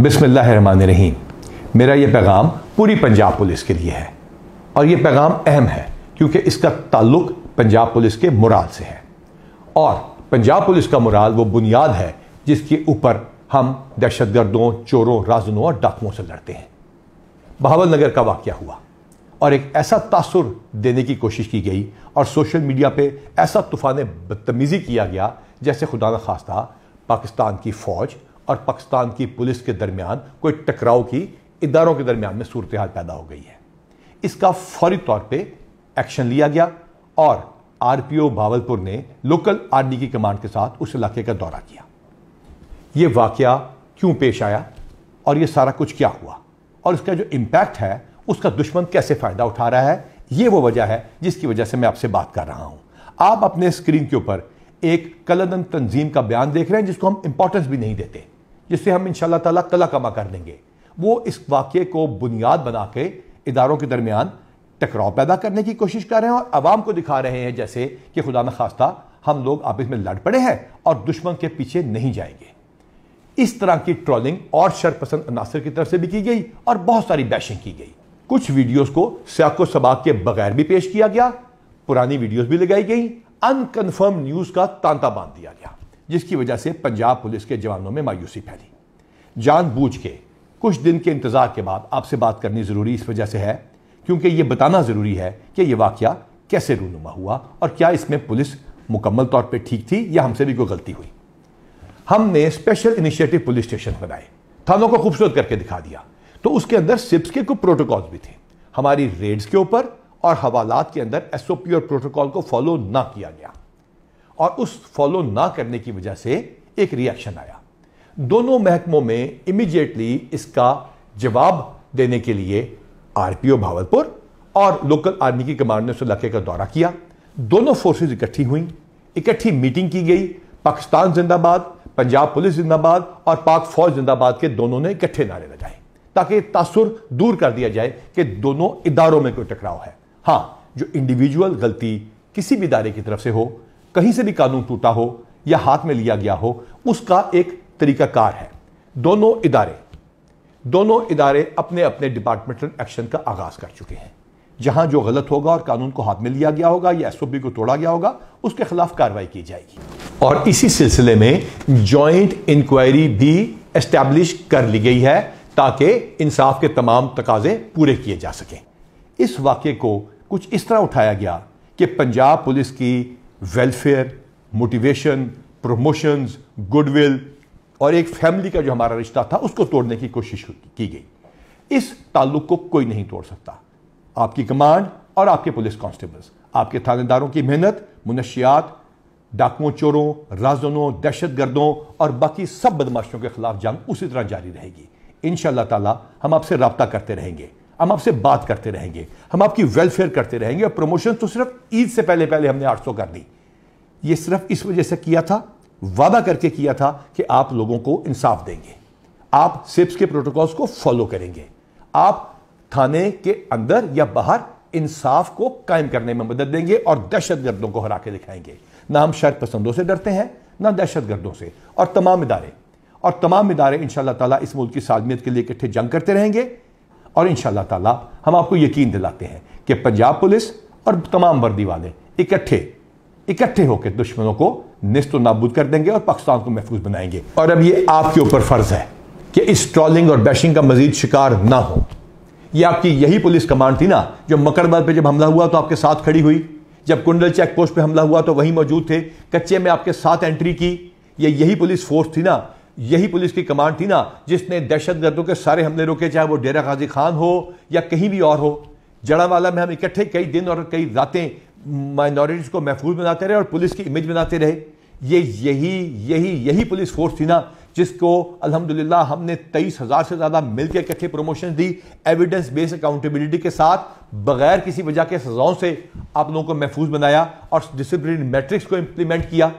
रहीम मेरा ये पैगाम पूरी पंजाब पुलिस के लिए है और ये पैगाम अहम है क्योंकि इसका ताल्लुक पंजाब पुलिस के मुराल से है और पंजाब पुलिस का मुराल वो बुनियाद है जिसके ऊपर हम दहशत गर्दों चोरों राजनों और डाकुओं से लड़ते हैं बहावल नगर का वाक़ हुआ और एक ऐसा तासर देने की कोशिश की गई और सोशल मीडिया पर ऐसा तूफ़ान बदतमीज़ी किया गया जैसे खुदा न खास्ता पाकिस्तान की फ़ौज और पाकिस्तान की पुलिस के दरमियान कोई टकराव की इदारों के दरमियान में सूरत हाल पैदा हो गई है इसका फौरी तौर पर एक्शन लिया गया और आरपीओ भावलपुर ने लोकल आर्मी की कमांड के साथ उस इलाके का दौरा किया ये वाक़ क्यों पेश आया और यह सारा कुछ क्या हुआ और इसका जो इम्पैक्ट है उसका दुश्मन कैसे फ़ायदा उठा रहा है ये वो वजह है जिसकी वजह से मैं आपसे बात कर रहा हूँ आप अपने स्क्रीन के ऊपर एक कलदन तंजीम का बयान देख रहे हैं जिसको हम इंपॉर्टेंस भी नहीं देते जिससे हम इन ताला तला कमा कर देंगे वो इस वाक्य को बुनियाद बना के इदारों के दरमियान टकराव पैदा करने की कोशिश कर रहे हैं और आवाम को दिखा रहे हैं जैसे कि खुदा न खास्ता हम लोग आपस में लड़ पड़े हैं और दुश्मन के पीछे नहीं जाएंगे इस तरह की ट्रोलिंग और शरपसंद अनासर की तरफ से भी की गई और बहुत सारी बैशिंग की गई कुछ वीडियोस को सियाको सबाक के बगैर भी पेश किया गया पुरानी वीडियोस भी लगाई गई अनकन्फर्म न्यूज़ का तांता बांध दिया गया जिसकी वजह से पंजाब पुलिस के जवानों में मायूसी फैली जान के कुछ दिन के इंतज़ार के बाद आपसे बात करनी ज़रूरी इस वजह से है क्योंकि ये बताना ज़रूरी है कि यह वाक्य कैसे रूनुमा हुआ और क्या इसमें पुलिस मुकम्मल तौर पर ठीक थी या हमसे भी कोई गलती हुई हमने स्पेशल इनिशिएटिव पुलिस स्टेशन बनाए थानों को खूबसूरत करके दिखा दिया तो उसके अंदर सिप्स के कुछ प्रोटोकॉल भी थे हमारी रेड्स के ऊपर और हवालात के अंदर एसओपी और प्रोटोकॉल को फॉलो ना किया गया और उस फॉलो ना करने की वजह से एक रिएक्शन आया दोनों महकमों में इमीजिएटली इसका जवाब देने के लिए आरपीओ भावलपुर और लोकल आर्मी की कमांड ने उस इलाके का दौरा किया दोनों फोर्सेज इकट्ठी हुई इकट्ठी मीटिंग की गई पाकिस्तान जिंदाबाद पंजाब पुलिस जिंदाबाद और पाक फौज जिंदाबाद के दोनों ने इकट्ठे नारे लगाए ताकि तासुर दूर कर दिया जाए कि दोनों इदारों में कोई टकराव है हाँ जो इंडिविजुअल गलती किसी भी इदारे की तरफ से हो कहीं से भी कानून टूटा हो या हाथ में लिया गया हो उसका एक तरीकाकार है दोनों इदारे दोनों इदारे अपने अपने डिपार्टमेंटल एक्शन का आगाज कर चुके हैं जहां जो गलत होगा और कानून को हाथ में लिया गया होगा या एस को तोड़ा गया होगा उसके खिलाफ कार्रवाई की जाएगी और इसी सिलसिले में ज्वाइंट इंक्वायरी भी एस्टैब्लिश कर ली गई है ताकि इंसाफ के तमाम तकाजे पूरे किए जा सकें इस वाक्य को कुछ इस तरह उठाया गया कि पंजाब पुलिस की वेलफेयर मोटिवेशन प्रमोशंस गुडविल और एक फैमिली का जो हमारा रिश्ता था उसको तोड़ने की कोशिश की गई इस ताल्लुक को कोई नहीं तोड़ सकता आपकी कमांड और आपके पुलिस कांस्टेबल्स आपके थानेदारों की मेहनत मुनशियात डाकुओं चोरों राजनों दहशत गर्दों और बाकी सब बदमाशों के खिलाफ जंग उसी तरह जारी रहेगी इन ताला हम आपसे रबता करते रहेंगे हम आपसे बात करते रहेंगे हम आपकी वेलफेयर करते रहेंगे और प्रमोशन तो सिर्फ ईद से पहले पहले हमने 800 कर दी ये सिर्फ इस वजह से किया था वादा करके किया था कि आप लोगों को इंसाफ देंगे आप सिप्स के प्रोटोकॉल्स को फॉलो करेंगे आप थाने के अंदर या बाहर इंसाफ को कायम करने में मदद देंगे और दहशतगर्दों को हरा के दिखाएंगे ना हम शर्त पसंदों से डरते हैं ना दहशतगर्दों से और तमाम इदारे और तमाम इदारे इन ताला इस मुल्क की सालमियत के लिए इकट्ठे जंग करते रहेंगे और इन ताला हम आपको यकीन दिलाते हैं कि पंजाब पुलिस और तमाम वर्दी वाले इकट्ठे इकट्ठे होकर दुश्मनों को नस्त नाबूद कर देंगे और पाकिस्तान को महफूज बनाएंगे और अब ये आपके ऊपर फ़र्ज़ है कि इस ट्रॉलिंग और बैशिंग का मजीद शिकार ना हो ये आपकी यही पुलिस कमांड थी ना जो मकरबाद पे जब हमला हुआ तो आपके साथ खड़ी हुई जब कुंडल चेक पोस्ट पे हमला हुआ तो वहीं मौजूद थे कच्चे में आपके साथ एंट्री की ये यही पुलिस फोर्स थी ना यही पुलिस की कमांड थी ना जिसने दहशतगर्दों के सारे हमले रोके चाहे वो डेरा गाजी खान हो या कहीं भी और हो जड़ावाला में हम इकट्ठे कई दिन और कई रातें माइनॉरिटीज़ को महफूज बनाते रहे और पुलिस की इमेज बनाते रहे ये यही यही यही पुलिस फोर्स थी ना जिसको अल्हम्दुलिल्लाह हमने तेईस हज़ार से ज़्यादा मिलकर इकट्ठे प्रमोशन दी एविडेंस बेस्ड अकाउंटेबिलिटी के साथ बगैर किसी वजह के सजाओं से आप लोगों को महफूज बनाया और डिसिप्लिन मैट्रिक्स को इम्प्लीमेंट किया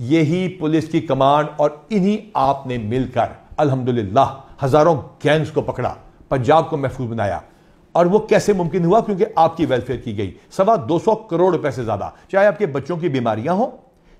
यही पुलिस की कमांड और इन्हीं आपने मिलकर अल्हम्दुलिल्लाह हजारों गैंग्स को पकड़ा पंजाब को महफूज बनाया और वो कैसे मुमकिन हुआ क्योंकि आपकी वेलफेयर की गई सवा सौ करोड़ रुपए से ज्यादा चाहे आपके बच्चों की बीमारियां हों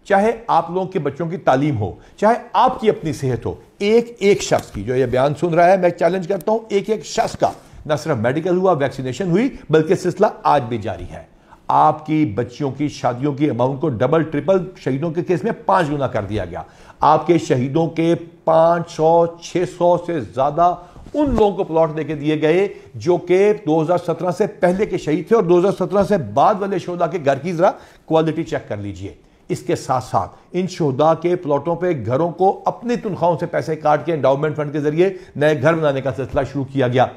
चाहे आप लोगों के बच्चों की तालीम हो चाहे आपकी अपनी सेहत हो एक एक शख्स की जो ये बयान सुन रहा है मैं चैलेंज करता हूं एक एक शख्स का न सिर्फ मेडिकल हुआ वैक्सीनेशन हुई बल्कि सिलसिला आज भी जारी है आपकी बच्चियों की शादियों की अमाउंट को डबल ट्रिपल शहीदों के केस में पांच गुना कर दिया गया आपके शहीदों के पांच सौ छह सौ से ज्यादा उन लोगों को प्लॉट देके दिए गए जो कि 2017 से पहले के शहीद थे और 2017 से बाद वाले शोदा के घर की जरा क्वालिटी चेक कर लीजिए इसके साथ साथ इन शोदा के प्लॉटों पे घरों को अपनी तनख्वाहों से पैसे काट के एंडाउमेंट फंड के जरिए नए घर बनाने का सिलसिला शुरू किया गया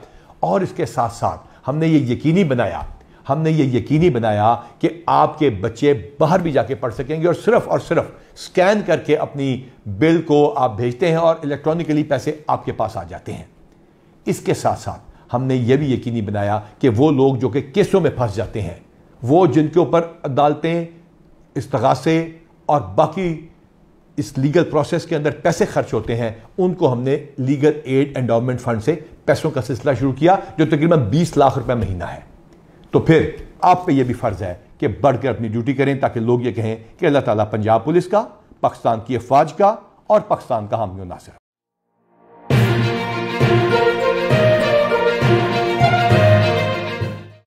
और इसके साथ साथ हमने ये यकीनी बनाया हमने ये यकीनी बनाया कि आपके बच्चे बाहर भी जाके पढ़ सकेंगे और सिर्फ और सिर्फ स्कैन करके अपनी बिल को आप भेजते हैं और इलेक्ट्रॉनिकली पैसे आपके पास आ जाते हैं इसके साथ साथ हमने ये भी यकीनी बनाया कि वो लोग जो कि केसों में फंस जाते हैं वो जिनके ऊपर अदालतें इसतगासे और बाकी इस लीगल प्रोसेस के अंदर पैसे खर्च होते हैं उनको हमने लीगल एड एंडमेंट फंड से पैसों का सिलसिला शुरू किया जो तकरीबन 20 लाख रुपए महीना है तो फिर आप पे यह भी फ़र्ज़ है कि बढ़कर अपनी ड्यूटी करें ताकि लोग ये कहें कि अल्लाह ताला पंजाब पुलिस का पाकिस्तान की अफवाज का और पाकिस्तान का हामियों नासिर